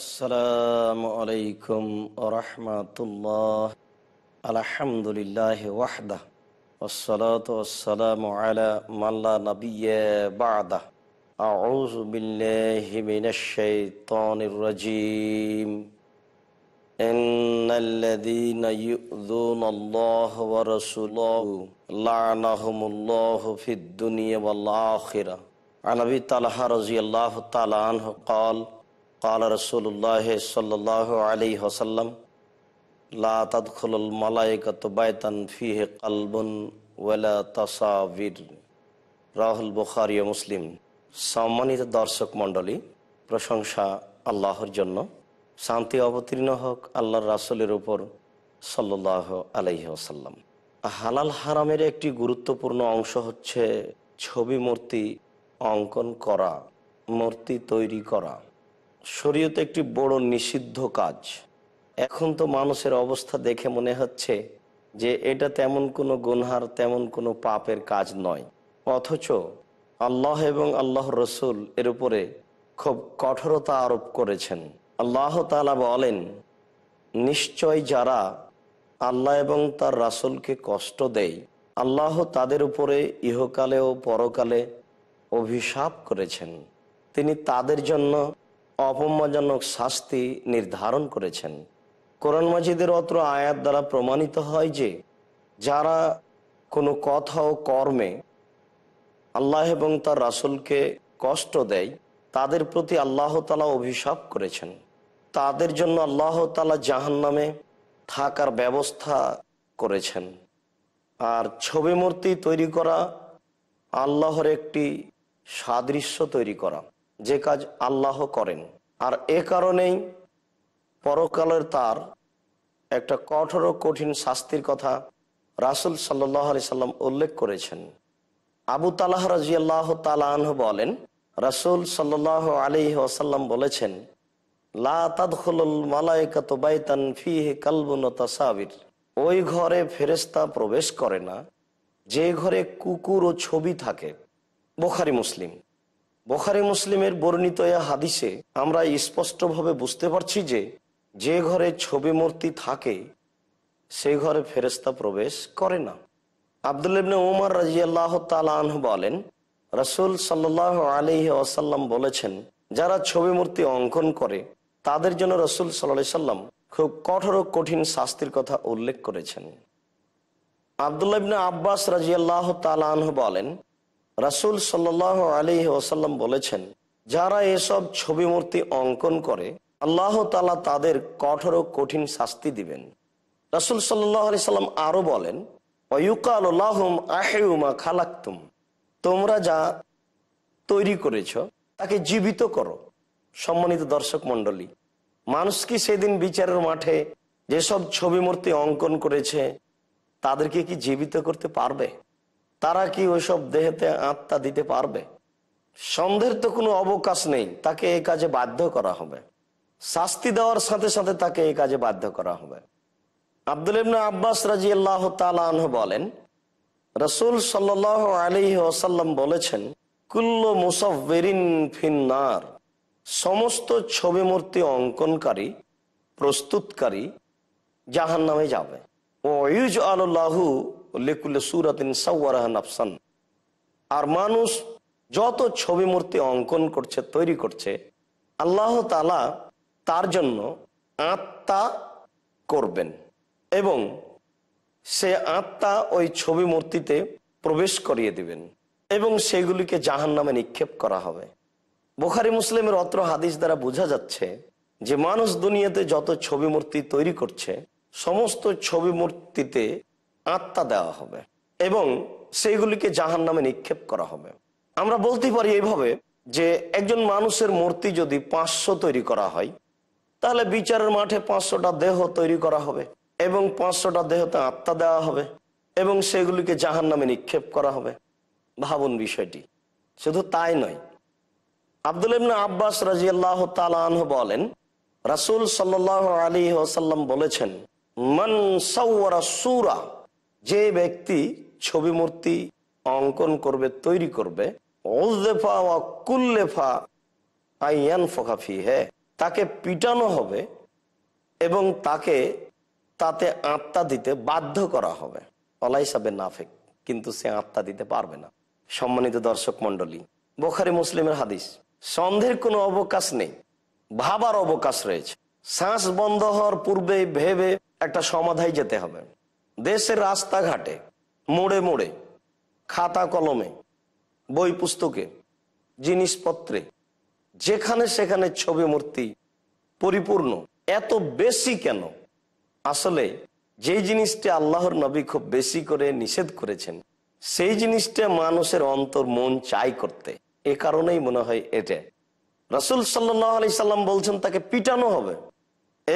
আসসালামু আলাইকুম রহমতুল্লাহ আলহামদুলিল্লাহ ওয়াহদা والصلاة والسلام على من لا نبي بعده أعوذ بالله من الشيطان الرجيم إن الذين يؤذون الله ورسوله لعنهم الله في الدنيا والآخرة عن أبي طلحة رضي الله تعالى عنه قال رسول الله صلى الله عليه লা لا تدخل বাইতান بيتا فيه قلب তাসাবির রাহুল বুখারি البخاري মুসলিম সম্মানিত দর্শক মণ্ডলী প্রশংসা আল্লাহর জন্য শান্তি অবতীর্ণ হোক আল্লাহর রাসুলের উপর সাল্লাহ আলাইহি আসাল্লাম হালাল হারামের একটি গুরুত্বপূর্ণ অংশ হচ্ছে ছবি মূর্তি অঙ্কন করা মূর্তি তৈরি করা শরীয়তে একটি বড় নিষিদ্ধ কাজ এখন তো মানুষের অবস্থা দেখে মনে হচ্ছে যে এটা তেমন কোনো গুনহার তেমন কোনো পাপের কাজ নয় অথচ আল্লাহ এবং আল্লাহ রসুল এর উপরে খুব কঠোরতা আরোপ করেছেন আল্লাহ তালা বলেন নিশ্চয় যারা আল্লাহ এবং তার রাসুলকে কষ্ট দেয় আল্লাহ তাদের উপরে ইহকালে ও পরকালে অভিশাপ করেছেন তিনি তাদের জন্য অপমানজনক শাস্তি নির্ধারণ করেছেন কোরআন মাজিদের অত্র আয়াত দ্বারা প্রমাণিত হয় যে যারা কোনো কথা ও কর্মে আল্লাহ এবং তার রাসুলকে কষ্ট দেয় তাদের প্রতি আল্লাহ তালা অভিশাপ করেছেন তাদের জন্য আল্লাহ তালা জাহান নামে থাকার ব্যবস্থা করেছেন আর ছবি মূর্তি তৈরি করা আল্লাহর একটি সাদৃশ্য তৈরি করা যে কাজ আল্লাহ করেন আর এ কারণেই পরকালের তার একটা কঠোর কঠিন শাস্তির কথা রাসুল সাল্লাহ আলি সাল্লাম উল্লেখ করেছেন আবু তালাহ রাজিয়াল্লাহ তালাহ বলেন রাসুল সাল্লাহ আলী ওসাল্লাম বলেছেন ওই ঘরে ফেরেস্তা প্রবেশ করে না যে ঘরে কুকুর ও ছবি থাকে বোখারি মুসলিম বোখারি মুসলিমের বর্ণিত হাদিসে আমরা স্পষ্টভাবে বুঝতে পারছি যে যে ঘরে ছবি মূর্তি থাকে সেই ঘরে ফেরেস্তা প্রবেশ করে না আবদুল উমার রাজিয়াল্লাহ তালাহ বলেন রসুল সাল্লাহ আলি আসাল্লাম বলেছেন যারা ছবি মূর্তি অঙ্কন করে তাদের জন্য রসুল সাল্লা সাল্লাম খুব কঠোর ও কঠিন শাস্তির কথা উল্লেখ করেছেন আবদুল্লাহ ইবনে আব্বাস রাজিয়াল্লাহ তালাহ বলেন রাসুল সাল আলী ওসাল্লাম বলেছেন যারা এসব ছবি মূর্তি অঙ্কন করে আল্লাহ তালা তাদের কঠোর কঠিন শাস্তি দিবেন রাসুল সাল্লাহ আলি সাল্লাম আরও বলেন খালাক্তুম তোমরা যা তৈরি করেছ তাকে জীবিত করো সম্মানিত দর্শক মন্ডলী মানুষ কি সেদিন বিচারের মাঠে যেসব ছবি মূর্তি অঙ্কন করেছে তাদেরকে কি জীবিত করতে পারবে তারা কি ওইসব দেহেতে আত্মা দিতে পারবে সন্দেহের তো কোনো অবকাশ নেই তাকে এই কাজে বাধ্য করা হবে শাস্তি দেওয়ার সাথে সাথে তাকে এই কাজে বাধ্য করা হবে আব্দুল ইবনা আব্বাস রাজি আল্লাহ তালহ বলেন রসুল সাল আলী ওসাল্লাম বলেছেন কুল্ল মুসাফিরিন ফিন্নার সমস্ত ছবি মূর্তি অঙ্কনকারী প্রস্তুতকারী জাহান নামে যাবে ও ইউজ আল্লাহু আফসান আর মানুষ যত ছবি মূর্তি অঙ্কন করছে তৈরি করছে আল্লাহ তালা তার জন্য আত্মা করবেন এবং সে আত্মা ওই ছবি মূর্তিতে প্রবেশ করিয়ে দিবেন এবং সেগুলিকে জাহান নামে নিক্ষেপ করা হবে বোখারি মুসলিমের অত্র হাদিস দ্বারা বোঝা যাচ্ছে যে মানুষ দুনিয়াতে যত ছবি মূর্তি তৈরি করছে সমস্ত ছবি মূর্তিতে আত্মা দেওয়া হবে এবং সেইগুলিকে জাহান নামে নিক্ষেপ করা হবে আমরা বলতে পারি এইভাবে যে একজন মানুষের মূর্তি যদি পাঁচশো তৈরি করা হয় তাহলে বিচারের মাঠে পাঁচশোটা দেহ তৈরি করা হবে এবং পাঁচশোটা দেহতে আত্মা দেওয়া হবে এবং সেগুলিকে জাহান নামে নিক্ষেপ করা হবে ভাবুন বিষয়টি শুধু তাই নয় আব্দুল ইবনা আব্বাস রাজি আল্লাহ তালাহ বলেন রাসুল সাল্লাহ আলী ওসাল্লাম বলেছেন মন সৌরা সুরা যে ব্যক্তি ছবি মূর্তি অঙ্কন করবে তৈরি করবে তাকে পিটানো হবে এবং তাকে তাতে আত্মা দিতে বাধ্য করা হবে অলাইসাবে নাফেক কিন্তু সে আত্মা দিতে পারবে না সম্মানিত দর্শক মন্ডলী বোখারি মুসলিমের হাদিস সন্দেহের কোনো অবকাশ নেই ভাবার অবকাশ রয়েছে শ্বাস বন্ধ হওয়ার পূর্বে ভেবে একটা সমাধায় যেতে হবে দেশের রাস্তাঘাটে মোড়ে মোড়ে খাতা কলমে বই পুস্তকে জিনিসপত্রে যেখানে সেখানে ছবি মূর্তি পরিপূর্ণ এত বেশি কেন আসলে যে জিনিসটি আল্লাহর নবী খুব বেশি করে নিষেধ করেছেন সেই জিনিসটা মানুষের অন্তর মন চাই করতে এ কারণেই মনে হয় এটা রাসুল সাল্লাহ সাল্লাম বলছেন তাকে পিটানো হবে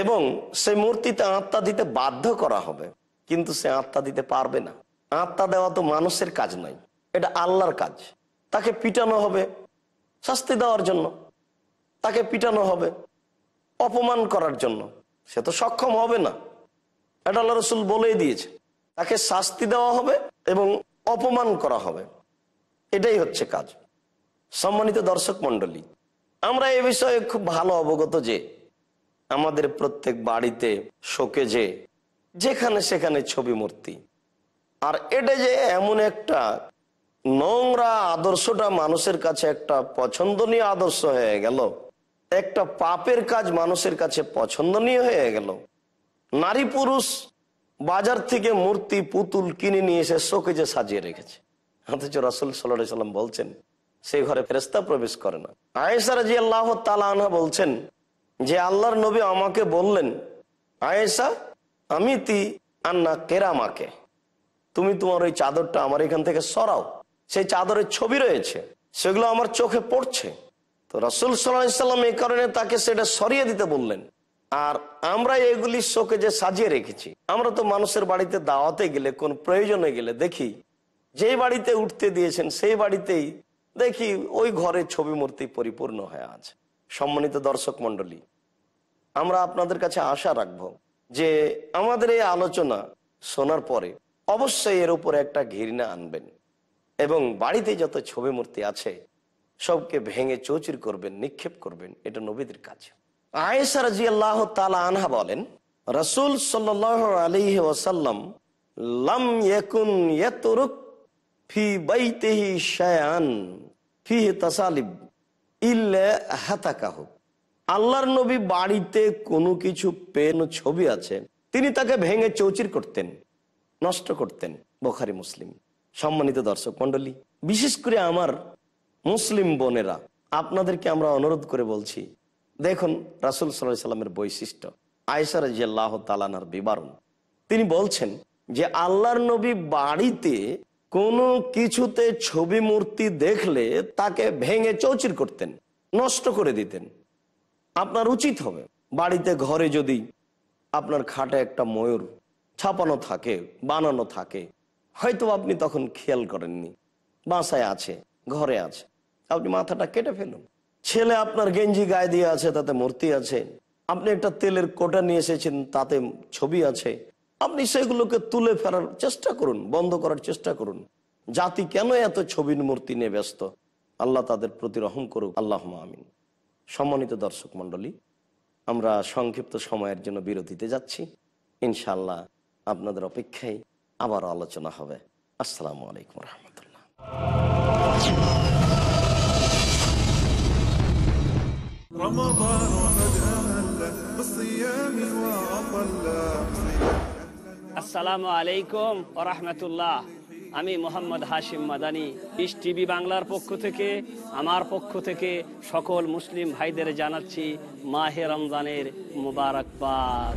এবং সে মূর্তিতে আত্মা দিতে বাধ্য করা হবে কিন্তু সে আত্মা দিতে পারবে না আত্মা দেওয়া তো মানুষের কাজ নয় এটা আল্লাহর কাজ তাকে পিটানো হবে শাস্তি দেওয়ার জন্য তাকে পিটানো হবে অপমান করার জন্য সে তো সক্ষম হবে না এটা আল্লাহ রসুল বলেই দিয়েছে তাকে শাস্তি দেওয়া হবে এবং অপমান করা হবে এটাই হচ্ছে কাজ সম্মানিত দর্শক মন্ডলী আমরা এ বিষয়ে খুব ভালো অবগত যে আমাদের প্রত্যেক বাড়িতে শোকে যে যেখানে সেখানে ছবি মূর্তি আর এটা যে এমন একটা নোংরা আদর্শটা মানুষের কাছে একটা পছন্দনীয় আদর্শ হয়ে গেল একটা পাপের কাজ মানুষের কাছে পছন্দনীয় হয়ে গেল নারী পুরুষ বাজার থেকে মূর্তি পুতুল কিনে নিয়ে এসে শোকেজে সাজিয়ে রেখেছে অথচ রাসুল সাল্লাম বলছেন সেই ঘরে ফেরেস্তা প্রবেশ করে না আয়েসার জি আল্লাহ তালা বলছেন যে আল্লাহর নবী আমাকে বললেন আয়েসা আমিতি আন্না কেরামাকে তুমি তোমার ওই চাদরটা আমার এখান থেকে সরাও সেই চাদরের ছবি রয়েছে সেগুলো আমার চোখে পড়ছে তো রসুল সাল্লাম এই কারণে তাকে সেটা সরিয়ে দিতে বললেন আর আমরা এগুলি শোকে যে সাজিয়ে রেখেছি আমরা তো মানুষের বাড়িতে দাওয়াতে গেলে কোন প্রয়োজনে গেলে দেখি যেই বাড়িতে উঠতে দিয়েছেন সেই বাড়িতেই দেখি ওই ঘরে ছবি মূর্তি পরিপূর্ণ হয়ে আছে সম্মানিত দর্শক মন্ডলী আমরা আপনাদের কাছে আশা রাখবো যে আমাদের এই আলোচনা শোনার পরে অবশ্যই এর উপরে একটা ঘৃণা আনবেন এবং বাড়িতে যত ছবি মূর্তি আছে সবকে ভেঙে চৌচির করবেন নিক্ষেপ করবেন এটা নবীদের কাজ আয়েসা রাজি আল্লাহ তালা আনহা বলেন রসুল সাল্লাহ আলী ওসাল্লাম লাম ইয়াকুন ইয়াতুরুক ফি বাইতেহি শায়ান ফি তাসালিব ইল্লা হাতাকাহু আল্লাহর নবী বাড়িতে কোনো কিছু পেন ছবি আছে তিনি তাকে ভেঙে চৌচির করতেন নষ্ট করতেন বোখারি মুসলিম সম্মানিত দর্শক মন্ডলী বিশেষ করে আমার মুসলিম বোনেরা আপনাদেরকে আমরা অনুরোধ করে বলছি দেখুন রাসুল সাল্লাহ সাল্লামের বৈশিষ্ট্য আয়সার জিয়াল্লাহ তালানার বিবরণ তিনি বলছেন যে আল্লাহর নবী বাড়িতে কোনো কিছুতে ছবি মূর্তি দেখলে তাকে ভেঙে চৌচির করতেন নষ্ট করে দিতেন আপনার উচিত হবে বাড়িতে ঘরে যদি আপনার খাটে একটা ময়ূর ছাপানো থাকে বানানো থাকে হয়তো আপনি তখন খেয়াল করেননি বাসায় আছে ঘরে আছে আপনি মাথাটা কেটে ফেলুন ছেলে আপনার গেঞ্জি গায়ে দিয়ে আছে তাতে মূর্তি আছে আপনি একটা তেলের কোটা নিয়ে এসেছেন তাতে ছবি আছে আপনি সেগুলোকে তুলে ফেরার চেষ্টা করুন বন্ধ করার চেষ্টা করুন জাতি কেন এত ছবির মূর্তি নিয়ে ব্যস্ত আল্লাহ তাদের প্রতি রহম করুক আল্লাহ আমিন সম্মানিত দর্শক মন্ডলী আমরা সংক্ষিপ্ত সময়ের জন্য বিরতিতে যাচ্ছি ইনশাল্লাহ আপনাদের অপেক্ষায় আবার আলোচনা হবে আসসালামু আলাইকুম রহমতুল্লাহ আসসালামু আলাইকুম أهل আমি মোহাম্মদ হাশিম মাদানি ইস টিভি বাংলার পক্ষ থেকে আমার পক্ষ থেকে সকল মুসলিম ভাইদের জানাচ্ছি মাহে রমজানের মুবারকবাদ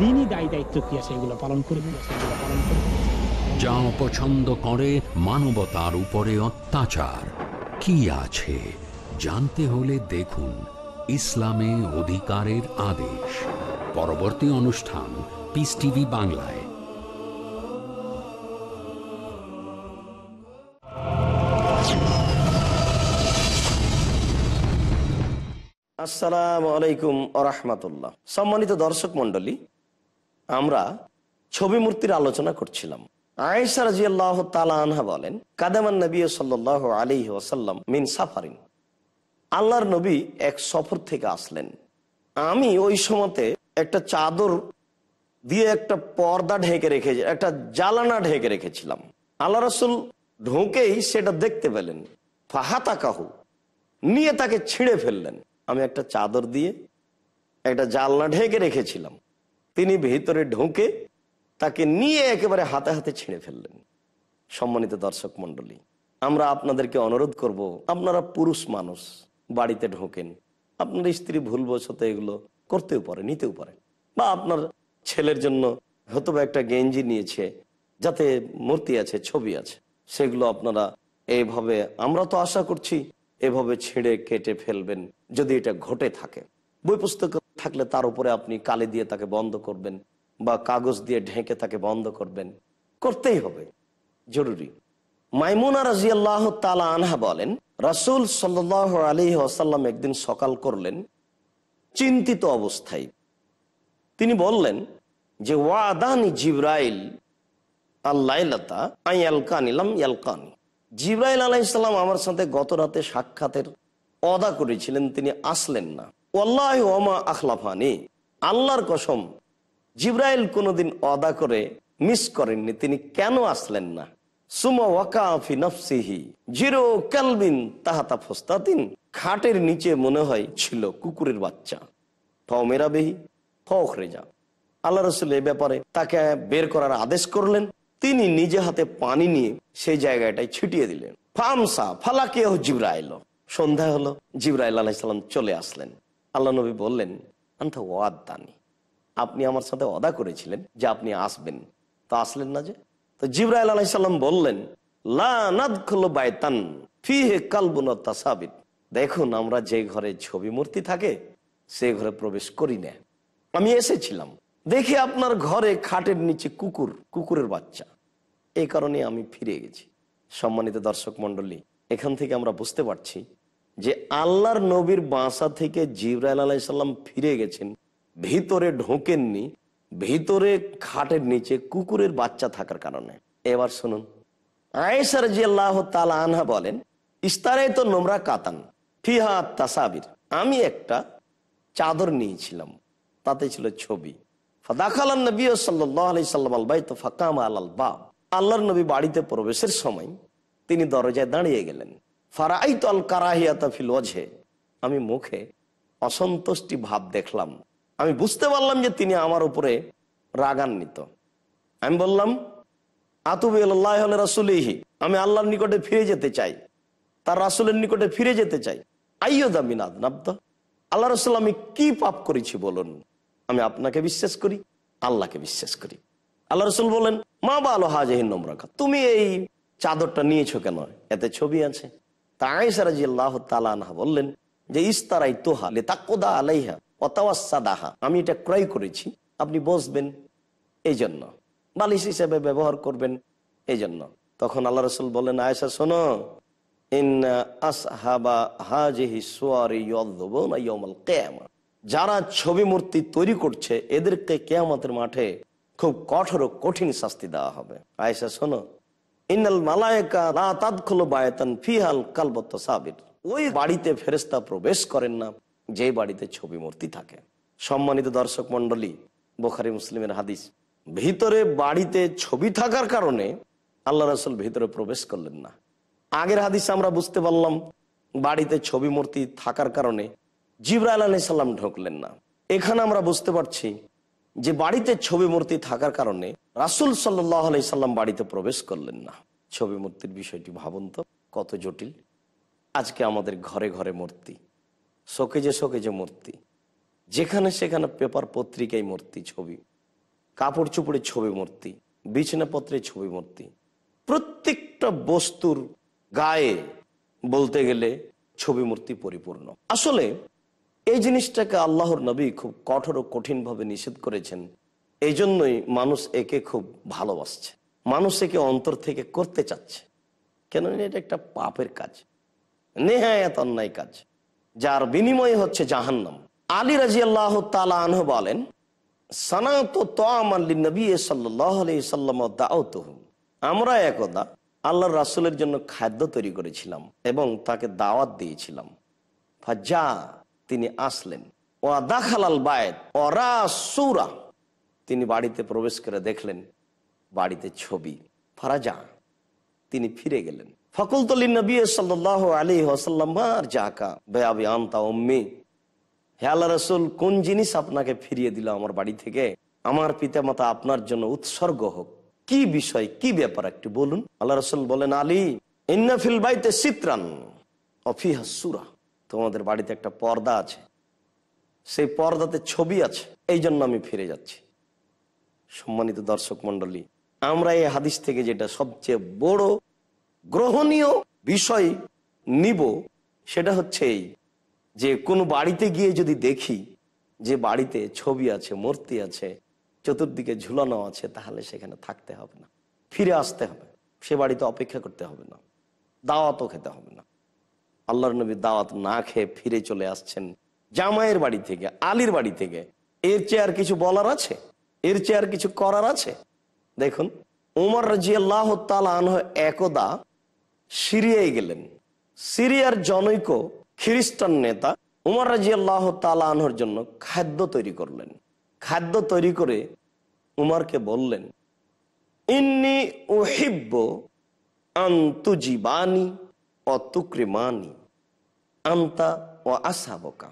দিনই দায়ী দায়িত্ব কি আছে এগুলো পালন করবে যা অপছন্দ করে মানবতার উপরে অত্যাচার কি আছে জানতে হলে দেখুন ইসলামে অধিকারের আদেশ পরবর্তী অনুষ্ঠান পিস টিভি বাংলায় আসসালামু আলাইকুম আ সম্মানিত দর্শক মন্ডলী আমরা ছবি মূর্তির আলোচনা করছিলাম আয়েশা রাজি আল্লাহ আনহা বলেন কাদামান নবী আলী মিন সাফারিন আল্লাহর নবী এক সফর থেকে আসলেন আমি ওই সময়তে একটা চাদর দিয়ে একটা পর্দা ঢেকে রেখে একটা ঢেকে রেখেছিলাম আল্লাহ রসুল ঢুকেই সেটা দেখতে পেলেন ফাহাতা কাহু নিয়ে তাকে ছিঁড়ে ফেললেন আমি একটা চাদর দিয়ে একটা জালনা ঢেকে রেখেছিলাম তিনি ভেতরে ঢুকে তাকে নিয়ে একেবারে হাতে হাতে ছিঁড়ে ফেললেন সম্মানিত দর্শক মন্ডলী আমরা আপনাদেরকে অনুরোধ করব আপনারা পুরুষ মানুষ বাড়িতে ঢোকেন আপনার স্ত্রী ভুলবশত এগুলো করতেও পারে নিতেও পারে বা আপনার ছেলের জন্য হয়তো একটা গেঞ্জি নিয়েছে যাতে মূর্তি আছে ছবি আছে সেগুলো আপনারা এইভাবে আমরা তো আশা করছি এভাবে ছিঁড়ে কেটে ফেলবেন যদি এটা ঘটে থাকে বই পুস্তক থাকলে তার উপরে আপনি কালি দিয়ে তাকে বন্ধ করবেন বা কাগজ দিয়ে ঢেকে তাকে বন্ধ করবেন করতেই হবে জরুরি মাইমুনা রাজি আল্লাহ তালা আনহা বলেন রাসুল সাল্লাহ আলী আসাল্লাম একদিন সকাল করলেন চিন্তিত অবস্থায় তিনি বললেন যে ওয়াদানি জিব্রাইল আল্লাহতা জিব্রাইল আলাইসাল্লাম আমার সাথে গত রাতে সাক্ষাতের অদা করেছিলেন তিনি আসলেন না ওমা আখলাফানি আল্লাহর কসম জিব্রাইল কোনোদিন অদা করে মিস করেননি তিনি কেন আসলেন না খাটের নিচে মনে হয় ছিল কুকুরের বাচ্চা ফ যা আল্লাহ রসুল এ ব্যাপারে তাকে বের করার আদেশ করলেন তিনি নিজে হাতে পানি নিয়ে সেই জায়গাটায় ছিটিয়ে দিলেন ফামসা ফালাকে জিব্রাইল সন্ধ্যা হলো জিব্রাইল আলাহিসাল্লাম চলে আসলেন আল্লাহ নবী বললেন আন্থা ওয়াদ আপনি আমার সাথে অদা করেছিলেন যে আপনি আসবেন তো আসলেন না যে তো জিব্রাইল আলাইসাল্লাম বললেন দেখুন আমরা যে ঘরে ছবি মূর্তি থাকে সে ঘরে প্রবেশ করি না আমি এসেছিলাম দেখি আপনার ঘরে খাটের নিচে কুকুর কুকুরের বাচ্চা এই কারণে আমি ফিরে গেছি সম্মানিত দর্শক মন্ডলী এখান থেকে আমরা বুঝতে পারছি যে আল্লাহর নবীর বাসা থেকে জিবরাইল আলাইসাল্লাম ফিরে গেছেন ভিতরে ঢোকেননি ভিতরে খাটের নিচে কুকুরের বাচ্চা থাকার কারণে এবার শুনুন আয়েসার জি আল্লাহ আনহা বলেন ইস্তারে তো নোমরা কাতান ফিহা তাসাবির আমি একটা চাদর নিয়েছিলাম তাতে ছিল ছবি আল্লাহর নবী বাড়িতে প্রবেশের সময় তিনি দরজায় দাঁড়িয়ে গেলেন ফারাই তল কারাহিয়াতা ফিল ওঝে আমি মুখে অসন্তুষ্টি ভাব দেখলাম আমি বুঝতে পারলাম যে তিনি আমার উপরে রাগান্বিত আমি বললাম আতুবি আল্লাহ রাসুলিহি আমি আল্লাহর নিকটে ফিরে যেতে চাই তার রাসুলের নিকটে ফিরে যেতে চাই আইয় দামি নাদনাব্দ আল্লাহ রসুল আমি কি পাপ করেছি বলুন আমি আপনাকে বিশ্বাস করি আল্লাহকে বিশ্বাস করি আল্লাহ রসুল বলেন মা বা আলো হাজ নম্রাখা তুমি এই চাদরটা নিয়েছো কেন এতে ছবি আছে তাইসারাজি আল্লাহ তালানহা বললেন যে ইস্তারাই তোহা লে তাকোদা আলাইহা অতাওয়াসাদাহা আমি এটা ক্রয় করেছি আপনি বসবেন এই জন্য বালিশ হিসেবে ব্যবহার করবেন এই জন্য তখন আল্লাহ রসুল বললেন আয়েশা শোনো যারা ছবি মূর্তি তৈরি করছে এদেরকে কেয়ামতের মাঠে খুব কঠোর কঠিন শাস্তি দেওয়া হবে আয়েশা শোনো প্রবেশ করেন না যে বাড়িতে ছবি মূর্তি থাকে সম্মানিত দর্শক মন্ডলী বোখারি মুসলিমের হাদিস ভিতরে বাড়িতে ছবি থাকার কারণে আল্লাহ রসুল ভিতরে প্রবেশ করলেন না আগের হাদিসে আমরা বুঝতে পারলাম বাড়িতে ছবি মূর্তি থাকার কারণে জিব্রাইল আলি সাল্লাম ঢুকলেন না এখানে আমরা বুঝতে পারছি যে বাড়িতে ছবি মূর্তি থাকার কারণে রাসুল সাল্লাম বাড়িতে প্রবেশ করলেন না ছবি মূর্তির বিষয়টি ভাবুন তো কত জটিল আজকে আমাদের ঘরে ঘরে মূর্তি শোকেজে শোকেজে মূর্তি যেখানে সেখানে পেপার পত্রিকায় মূর্তি ছবি কাপড় চুপড়ের ছবি মূর্তি বিছানাপত্রের ছবি মূর্তি প্রত্যেকটা বস্তুর গায়ে বলতে গেলে ছবি মূর্তি পরিপূর্ণ আসলে এই জিনিসটাকে আল্লাহর নবী খুব কঠোর ও কঠিনভাবে নিষেধ করেছেন এই জন্যই মানুষ একে খুব ভালোবাসছে মানুষ একে অন্তর থেকে করতে চাচ্ছে কেন এটা একটা পাপের কাজ নেহায়াত অন্যায় কাজ যার বিনিময়ে হচ্ছে জাহান্নাম আলী রাজি আল্লাহ তালাহ বলেন সাল্লাম দাউত আমরা একদা আল্লাহর রাসুলের জন্য খাদ্য তৈরি করেছিলাম এবং তাকে দাওয়াত দিয়েছিলাম ফাজা তিনি আসলেন ও দাখালাল বায়ত ওরা সুরা তিনি বাড়িতে প্রবেশ করে দেখলেন বাড়িতে ছবি ফারাজা তিনি ফিরে গেলেন ফকুলতলি নবী সাল্লাহ আলী হাসাল্লামার জাকা বেয়াবি আন্তা অম্মি হে আল্লাহ রসুল কোন জিনিস আপনাকে ফিরিয়ে দিল আমার বাড়ি থেকে আমার পিতা মাতা আপনার জন্য উৎসর্গ হোক কি বিষয় কি ব্যাপার একটু বলুন আল্লাহ রসুল বলেন আলী ইন্নাফিল বাইতে সিত্রান অফিহাসুরা তোমাদের বাড়িতে একটা পর্দা আছে সেই পর্দাতে ছবি আছে এই জন্য আমি ফিরে যাচ্ছি সম্মানিত দর্শক মন্ডলী আমরা এই হাদিস থেকে যেটা সবচেয়ে বড় গ্রহণীয় বিষয় নিব সেটা হচ্ছে এই যে কোনো বাড়িতে গিয়ে যদি দেখি যে বাড়িতে ছবি আছে মূর্তি আছে চতুর্দিকে ঝুলানো আছে তাহলে সেখানে থাকতে হবে না ফিরে আসতে হবে সে বাড়িতে অপেক্ষা করতে হবে না দাওয়াতও খেতে হবে না আল্লাহর নবী দাওয়াত না খেয়ে ফিরে চলে আসছেন জামাইয়ের বাড়ি থেকে আলীর বাড়ি থেকে এর চেয়ে আর কিছু বলার আছে এর চেয়ে আর কিছু করার আছে দেখুন উমর রাজি আল্লাহ একদা সিরিয়ায় গেলেন সিরিয়ার জনৈক খ্রিস্টান নেতা উমর রাজি আল্লাহ আনহর জন্য খাদ্য তৈরি করলেন খাদ্য তৈরি করে উমারকে বললেন ইন্নি ওহিব্য আন্তুজিবানি তুক্রিমানি আন্তা ও আসাবকা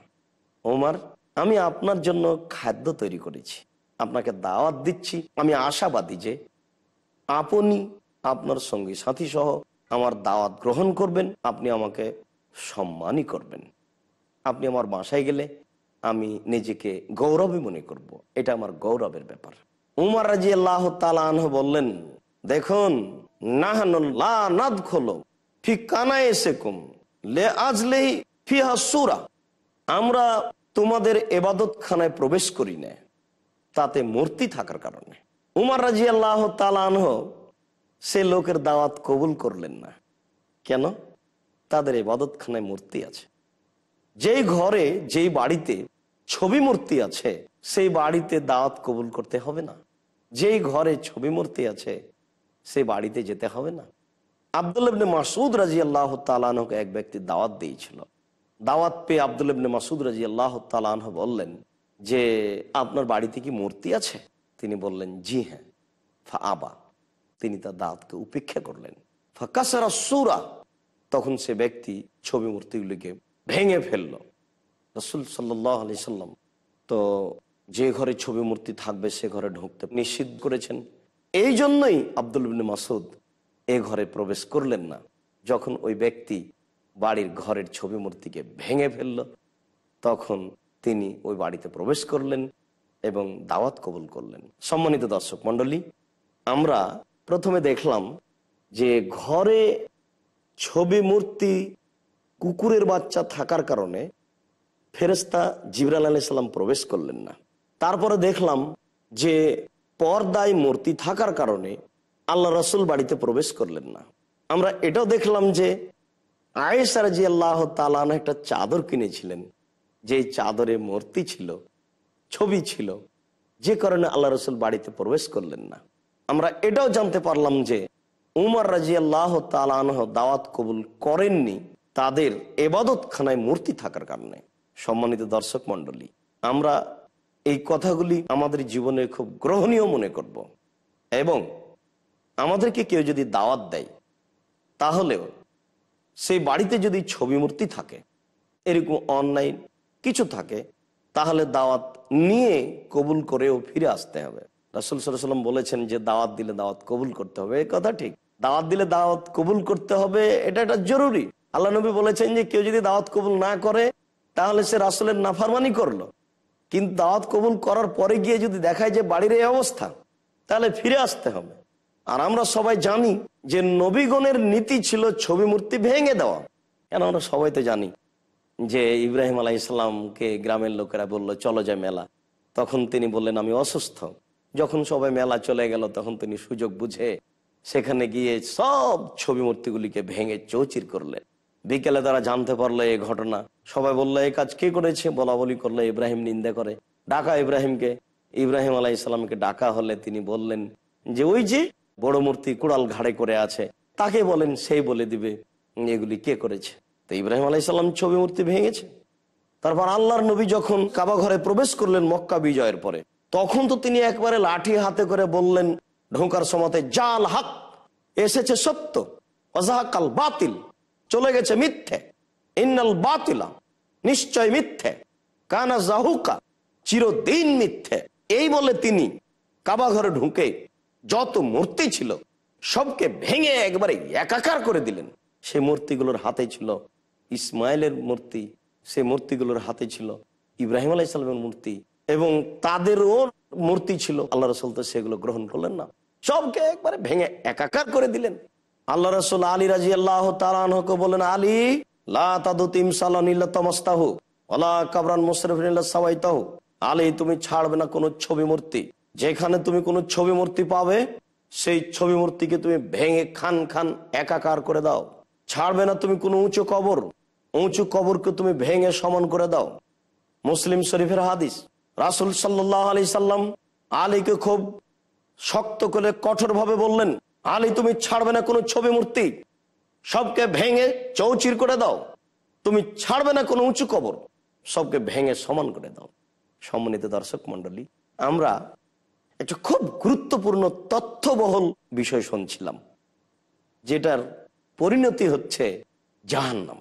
উমার আমি আপনার জন্য খাদ্য তৈরি করেছি আপনাকে দাওয়াত দিচ্ছি আমি আশাবাদী যে আপনি আপনার সঙ্গী সাথী সহ আমার দাওয়াত গ্রহণ করবেন আপনি আমাকে সম্মানই করবেন আপনি আমার বাসায় গেলে আমি নিজেকে গৌরবে মনে করব। এটা আমার গৌরবের ব্যাপার উমার রাজি আল্লাহ তালাহ বললেন দেখুন আমরা তোমাদের এবাদত খানায় প্রবেশ করি না তাতে মূর্তি থাকার কারণে উমার রাজি আল্লাহ তালানহ সে লোকের দাওয়াত কবুল করলেন না কেন তাদের এবাদতখানায় মূর্তি আছে যেই ঘরে যেই বাড়িতে ছবি মূর্তি আছে সেই বাড়িতে দাওয়াত কবুল করতে হবে না যেই ঘরে ছবি মূর্তি আছে সে বাড়িতে যেতে হবে না আব্দুল ইবনে মাসুদ রাজি আল্লাহ তালানহকে এক ব্যক্তি দাওয়াত দিয়েছিল দাওয়াত পেয়ে আব্দুল ইবনে মাসুদ রাজি আল্লাহ তালানহ বললেন যে আপনার বাড়িতে কি মূর্তি আছে তিনি বললেন জি হ্যাঁ ফা আবা তিনি তার দাঁতকে উপেক্ষা করলেন ফাঁকা সুরা তখন সে ব্যক্তি ছবি মূর্তিগুলিকে ভেঙে ফেলল রসুল সাল্লি সাল্লাম তো যে ঘরে ছবি মূর্তি থাকবে সে ঘরে ঢুকতে নিশ্চিত করেছেন এই জন্যই আব্দুল মাসুদ এ ঘরে প্রবেশ করলেন না যখন ওই ব্যক্তি বাড়ির ঘরের ছবি মূর্তিকে ভেঙে ফেলল তখন তিনি ওই বাড়িতে প্রবেশ করলেন এবং দাওয়াত কবুল করলেন সম্মানিত দর্শক মন্ডলী আমরা প্রথমে দেখলাম যে ঘরে ছবি মূর্তি কুকুরের বাচ্চা থাকার কারণে ফেরেস্তা জিবরাল আলি সাল্লাম প্রবেশ করলেন না তারপরে দেখলাম যে পর্দায় মূর্তি থাকার কারণে আল্লাহ রসুল বাড়িতে প্রবেশ করলেন না আমরা এটাও দেখলাম যে আয়েসার জি আল্লাহ তালান একটা চাদর কিনেছিলেন যে চাদরে মূর্তি ছিল ছবি ছিল যে কারণে আল্লাহ রসুল বাড়িতে প্রবেশ করলেন না আমরা এটাও জানতে পারলাম যে উমর রাজি আল্লাহ তালানহ দাওয়াত কবুল করেননি তাদের এবাদতখানায় মূর্তি থাকার কারণে সম্মানিত দর্শক মন্ডলী আমরা এই কথাগুলি আমাদের জীবনে খুব গ্রহণীয় মনে করব এবং আমাদেরকে কেউ যদি দাওয়াত দেয় তাহলেও সেই বাড়িতে যদি ছবি মূর্তি থাকে এরকম অনলাইন কিছু থাকে তাহলে দাওয়াত নিয়ে কবুল করেও ফিরে আসতে হবে রাসুল সাল্লাম বলেছেন যে দাওয়াত দিলে দাওয়াত কবুল করতে হবে এ কথা ঠিক দাওয়াত দিলে দাওয়াত কবুল করতে হবে এটা এটা জরুরি আল্লাহ নবী বলেছেন যে কেউ যদি দাওয়াত কবুল না করে তাহলে সে রাসুলের নাফারমানি করলো কিন্তু দাওয়াত কবুল করার পরে গিয়ে যদি দেখায় যে বাড়ির এই অবস্থা তাহলে ফিরে আসতে হবে আর আমরা সবাই জানি যে নবীগণের নীতি ছিল ছবি মূর্তি ভেঙে দেওয়া কেন আমরা সবাই তো জানি যে ইব্রাহিম আলাহ ইসলামকে গ্রামের লোকেরা বলল চলো যে মেলা তখন তিনি বললেন আমি অসুস্থ যখন সবাই মেলা চলে গেল তখন তিনি সুযোগ বুঝে সেখানে গিয়ে সব ছবি মূর্তিগুলিকে ভেঙে চৌচির করলেন বিকেলে তারা জানতে পারলো এই ঘটনা সবাই বললো এই কাজ কে করেছে বলা বলি করলো ইব্রাহিম নিন্দা করে ডাকা ইব্রাহিমকে ইব্রাহিম আলাহ ইসলামকে ডাকা হলে তিনি বললেন যে ওই যে বড় মূর্তি কুড়াল ঘাড়ে করে আছে তাকে বলেন সেই বলে দিবে এগুলি কে করেছে তো ইব্রাহিম আলাইসাল্লাম ছবি মূর্তি ভেঙেছে তারপর আল্লাহর নবী যখন কাবা ঘরে প্রবেশ করলেন মক্কা বিজয়ের পরে তখন তো তিনি একবারে লাঠি হাতে করে বললেন ঢোকার সময়তে জাল হাক এসেছে সত্য অজাহাকাল বাতিল চলে গেছে মিথ্যে ইন্নাল বাতিলা নিশ্চয় মিথ্যে কানা জাহুকা চিরদিন মিথ্যে এই বলে তিনি কাবা ঘরে ঢুকে যত মূর্তি ছিল সবকে ভেঙে একবারে একাকার করে দিলেন সে মূর্তিগুলোর হাতে ছিল ইসমাইলের মূর্তি সে মূর্তিগুলোর হাতে ছিল ইব্রাহিম আলাহ ইসলামের মূর্তি এবং তাদেরও মূর্তি ছিল আল্লাহ রসুল তো সেগুলো গ্রহণ করলেন না সবকে একবারে ভেঙে একাকার করে দিলেন আল্লাহ রসুল আলী রাজি আল্লাহ তালকে বলেন আলী আলী তুমি ছাড়বে না ছবি মূর্তি যেখানে তুমি কোন ছবি মূর্তি পাবে সেই ছবি মূর্তিকে তুমি ভেঙে খান খান একাকার করে দাও ছাড়বে না তুমি উঁচু কবর উঁচু কবরকে তুমি ভেঙে সমান করে দাও মুসলিম শরীফের হাদিস রাসুল সাল্লাহ আলি সাল্লাম আলীকে খুব শক্ত করে কঠোরভাবে বললেন আলী তুমি ছাড়বে না কোনো ছবি মূর্তি সবকে ভেঙে চৌচির করে দাও তুমি ছাড়বে না কোনো উঁচু কবর সবকে ভেঙে সমান করে দাও সম্মানিত দর্শক মন্ডলী আমরা একটা খুব গুরুত্বপূর্ণ তথ্যবহল বিষয় শুনছিলাম যেটার পরিণতি হচ্ছে জাহান্নাম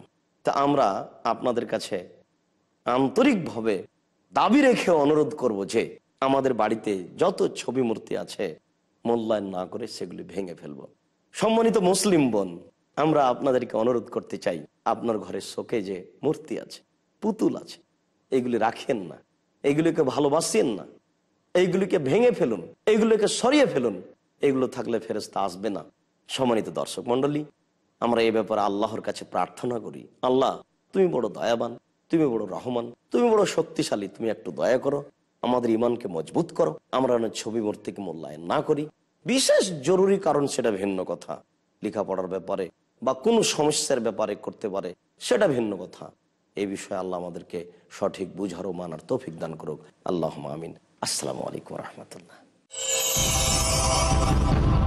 তা আমরা আপনাদের কাছে আন্তরিকভাবে দাবি রেখে অনুরোধ করব যে আমাদের বাড়িতে যত ছবি মূর্তি আছে মূল্যায়ন না করে সেগুলি ভেঙে ফেলব সম্মানিত মুসলিম বোন আমরা আপনাদেরকে অনুরোধ করতে চাই আপনার ঘরে শোকে যে মূর্তি আছে পুতুল আছে এগুলি রাখেন না এগুলিকে ভালোবাসেন না এইগুলিকে ভেঙে ফেলুন এইগুলিকে সরিয়ে ফেলুন এগুলো থাকলে ফেরস্তা আসবে না সম্মানিত দর্শক মন্ডলী আমরা এ ব্যাপারে আল্লাহর কাছে প্রার্থনা করি আল্লাহ তুমি বড় দয়াবান তুমি বড় রহমান তুমি বড় শক্তিশালী তুমি একটু দয়া করো আমাদের ইমানকে মজবুত করো আমরা ছবি মূর্তিকে মূল্যায়ন না করি বিশেষ জরুরি কারণ সেটা ভিন্ন কথা লেখাপড়ার ব্যাপারে বা কোনো সমস্যার ব্যাপারে করতে পারে সেটা ভিন্ন কথা এই বিষয়ে আল্লাহ আমাদেরকে সঠিক বুঝার ও মানার তৌফিক দান করুক আল্লাহ আমিন আসসালামু আলাইকুম রহমতুল্লাহ